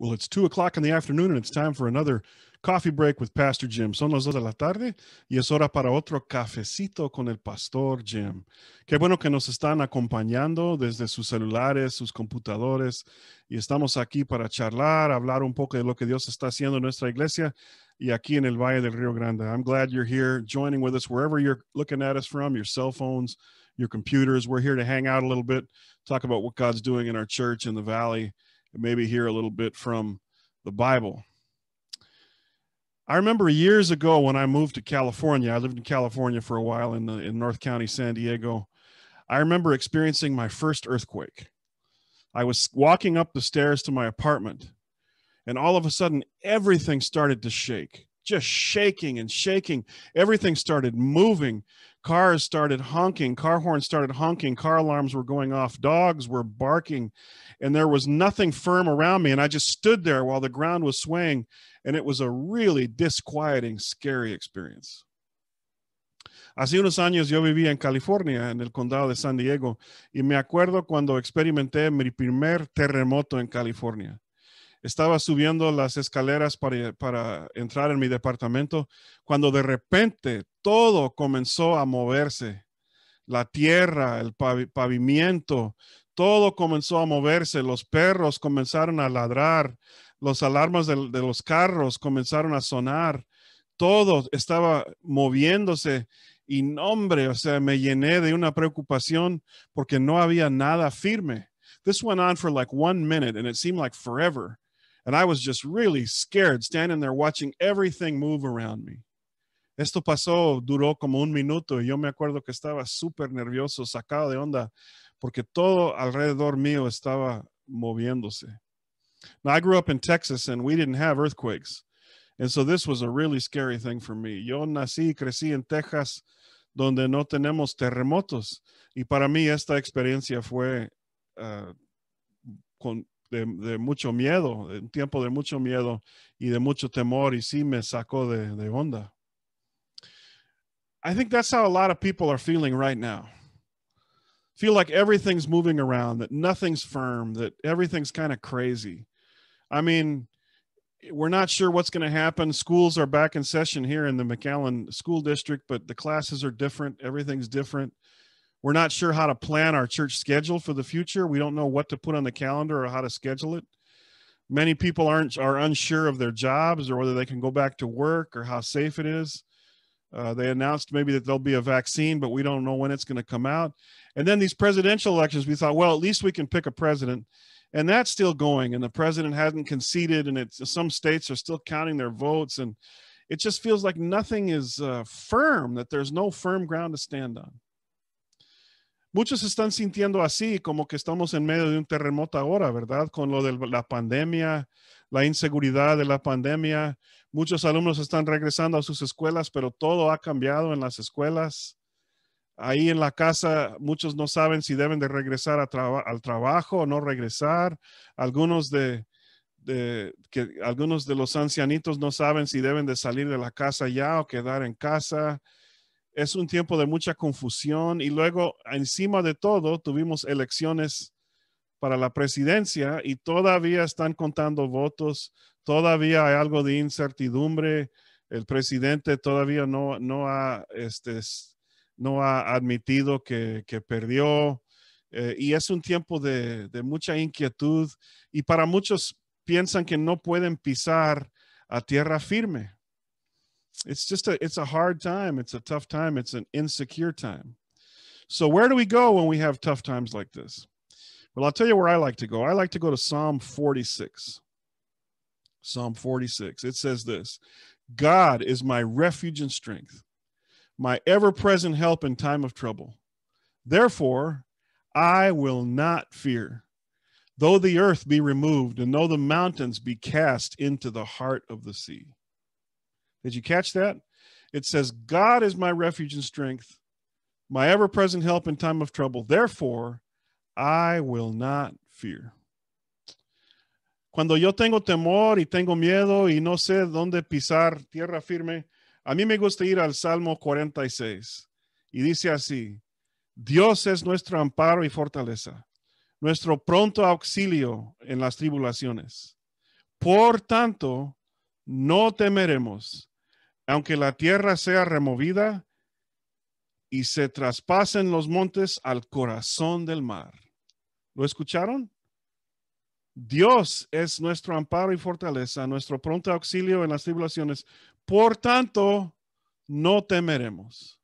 Well, it's two o'clock in the afternoon and it's time for another coffee break with Pastor Jim. Son las dos de la tarde y es hora para otro cafecito con el Pastor Jim. Qué bueno que nos están acompañando desde sus celulares, sus computadores y estamos aquí para charlar, hablar un poco de lo que Dios está haciendo en nuestra iglesia y aquí en el Valle del Río Grande. I'm glad you're here joining with us wherever you're looking at us from, your cell phones, your computers. We're here to hang out a little bit, talk about what God's doing in our church in the Valley maybe hear a little bit from the Bible. I remember years ago when I moved to California, I lived in California for a while in, the, in North County, San Diego. I remember experiencing my first earthquake. I was walking up the stairs to my apartment, and all of a sudden, everything started to shake just shaking and shaking. Everything started moving. Cars started honking. Car horns started honking. Car alarms were going off. Dogs were barking. And there was nothing firm around me. And I just stood there while the ground was swaying. And it was a really disquieting, scary experience. Hace unos años yo vivía en California, en el condado de San Diego, y me acuerdo cuando experimenté mi primer terremoto en California. estaba subiendo las escaleras para, entrar en mi departamento, cuando de repente todo comenzó a moverse. La tierra, el pavimento, todo comenzó a moverse. Los perros comenzaron a ladrar. Los alarmas de, los carros comenzaron a sonar. Todo estaba moviéndose y nombre, o sea, me llené de una preocupación porque no había nada firme. This went on for like one minute and it seemed like forever. And I was just really scared standing there watching everything move around me. Esto pasó, duró como un minuto yo me acuerdo que estaba súper nervioso, sacado de onda, porque todo alrededor mío estaba moviéndose. Now, I grew up in Texas and we didn't have earthquakes. And so this was a really scary thing for me. Yo nací y crecí en Texas donde no tenemos terremotos. Y para mí esta experiencia fue uh, con, de, de, mucho miedo, un tiempo de mucho miedo y de mucho temor y sí me sacó de, de onda. I think that's how a lot of people are feeling right now. Feel like everything's moving around, that nothing's firm, that everything's kind of crazy. I mean, we're not sure what's going to happen. Schools are back in session here in the McAllen School District, but the classes are different. Everything's different. We're not sure how to plan our church schedule for the future. We don't know what to put on the calendar or how to schedule it. Many people aren't are unsure of their jobs or whether they can go back to work or how safe it is. Uh, they announced maybe that there'll be a vaccine, but we don't know when it's going to come out. And then these presidential elections, we thought, well, at least we can pick a president. And that's still going, and the president hasn't conceded, and it's some states are still counting their votes, and it just feels like nothing is uh, firm. That there's no firm ground to stand on. muchos están sintiendo así, como que estamos en medio de un terremoto ahora, ¿verdad? Con lo de la pandemia, la inseguridad de la pandemia. Muchos alumnos están regresando a sus escuelas, pero todo ha cambiado en las escuelas. Ahí en la casa muchos no saben si deben de regresar al trabajo o no regresar. Algunos de, de, que algunos de los ancianitos no saben si deben de salir de la casa ya o quedar en casa es un tiempo de mucha confusión y luego encima de todo tuvimos elecciones para la presidencia y todavía están contando votos, todavía hay algo de incertidumbre, el presidente todavía no, ha, este, no ha admitido que, perdió eh, y es un tiempo de, de, mucha inquietud y para muchos piensan que no pueden pisar a tierra firme it's just a it's a hard time it's a tough time it's an insecure time so where do we go when we have tough times like this well i'll tell you where i like to go i like to go to psalm 46 psalm 46 it says this god is my refuge and strength my ever-present help in time of trouble therefore i will not fear though the earth be removed and though the mountains be cast into the heart of the sea Did you catch that? It says, God is my refuge and strength, my ever present help in time of trouble. Therefore, I will not fear. Cuando yo tengo temor y tengo miedo y no sé dónde pisar tierra firme, a mí me gusta ir al Salmo 46 y dice así, Dios es nuestro amparo y fortaleza, nuestro pronto auxilio en las tribulaciones. Por tanto, no temeremos aunque la tierra sea removida y se traspasen los montes al corazón del mar. ¿Lo escucharon? Dios es nuestro amparo y fortaleza, nuestro pronto auxilio en las tribulaciones. Por tanto, no temeremos.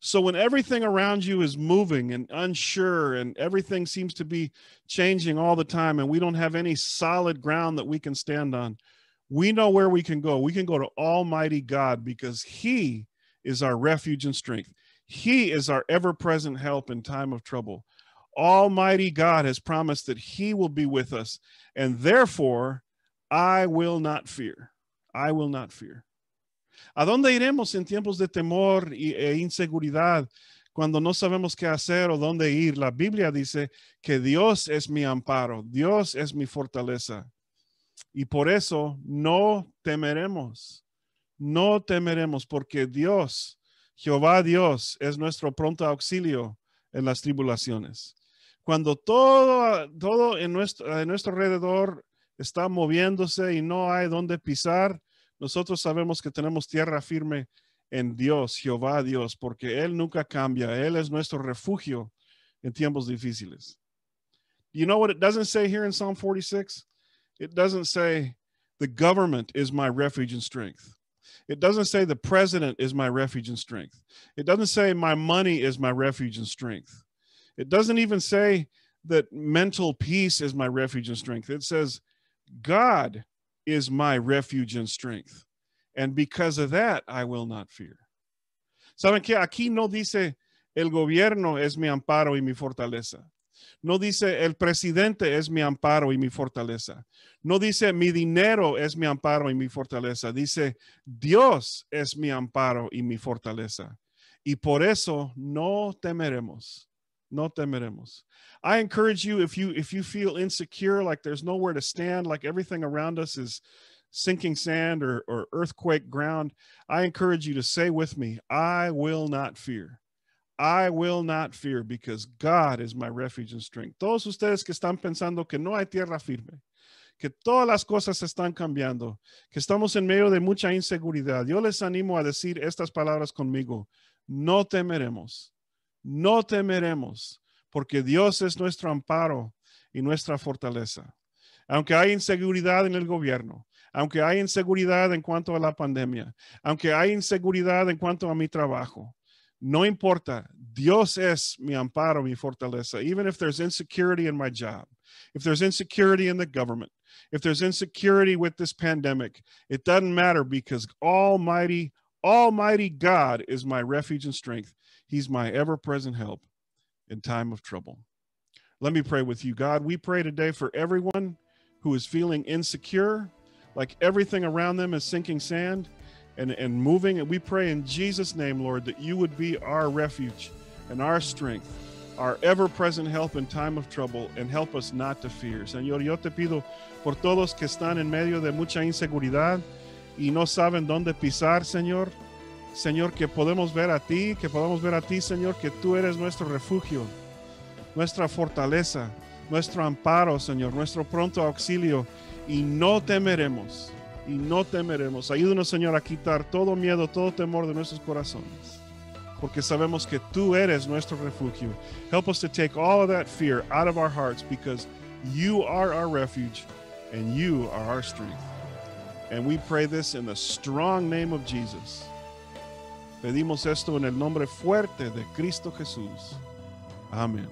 So when everything around you is moving and unsure and everything seems to be changing all the time and we don't have any solid ground that we can stand on, we know where we can go. We can go to Almighty God because He is our refuge and strength. He is our ever present help in time of trouble. Almighty God has promised that He will be with us, and therefore I will not fear. I will not fear. ¿A dónde iremos en tiempos de temor e inseguridad cuando no sabemos qué hacer o dónde ir? La Biblia dice que Dios es mi amparo, Dios es mi fortaleza. Y por eso no temeremos, no temeremos, porque Dios, Jehová Dios, es nuestro pronto auxilio en las tribulaciones. Cuando todo, todo en, nuestro, en nuestro alrededor está moviéndose y no hay donde pisar, nosotros sabemos que tenemos tierra firme en Dios, Jehová Dios, porque Él nunca cambia. Él es nuestro refugio en tiempos difíciles. You know what it doesn't say here in Psalm 46? It doesn't say the government is my refuge and strength. It doesn't say the president is my refuge and strength. It doesn't say my money is my refuge and strength. It doesn't even say that mental peace is my refuge and strength. It says God is my refuge and strength. And because of that, I will not fear. Saben que aquí no dice el gobierno es mi amparo y mi fortaleza. No dice, el presidente es mi amparo y mi fortaleza. No dice, mi dinero es mi amparo y mi fortaleza. Dice, Dios es mi amparo y mi fortaleza. Y por eso no temeremos. No temeremos. I encourage you if you if you feel insecure, like there's nowhere to stand, like everything around us is sinking sand or, or earthquake ground, I encourage you to say with me, I will not fear. I will not fear because God is my refuge and strength. Todos ustedes que están pensando que no hay tierra firme, que todas las cosas están cambiando, que estamos en medio de mucha inseguridad, yo les animo a decir estas palabras conmigo. No temeremos, no temeremos, porque Dios es nuestro amparo y nuestra fortaleza. Aunque hay inseguridad en el gobierno, aunque hay inseguridad en cuanto a la pandemia, aunque hay inseguridad en cuanto a mi trabajo, No importa. Dios es mi amparo, mi fortaleza. Even if there's insecurity in my job, if there's insecurity in the government, if there's insecurity with this pandemic, it doesn't matter because Almighty, Almighty God is my refuge and strength. He's my ever present help in time of trouble. Let me pray with you, God. We pray today for everyone who is feeling insecure, like everything around them is sinking sand and, and moving. And we pray in Jesus' name, Lord, that you would be our refuge and our strength, our ever present help in time of trouble, and help us not to fear. Señor, yo te pido por todos que están en medio de mucha inseguridad y no saben dónde pisar, Señor. Señor, que podemos ver a ti, que podamos ver a ti, Señor, que tú eres nuestro refugio, nuestra fortaleza, nuestro amparo, Señor, nuestro pronto auxilio, y no temeremos y no temeremos. Ayúdanos, Señor, a quitar todo miedo, todo temor de nuestros corazones. Porque sabemos que tú eres nuestro refugio. Help us to take all of that fear out of our hearts because you are our refuge and you are our strength. And we pray this in the strong name of Jesus. Pedimos esto en el nombre fuerte de Cristo Jesús. Amén.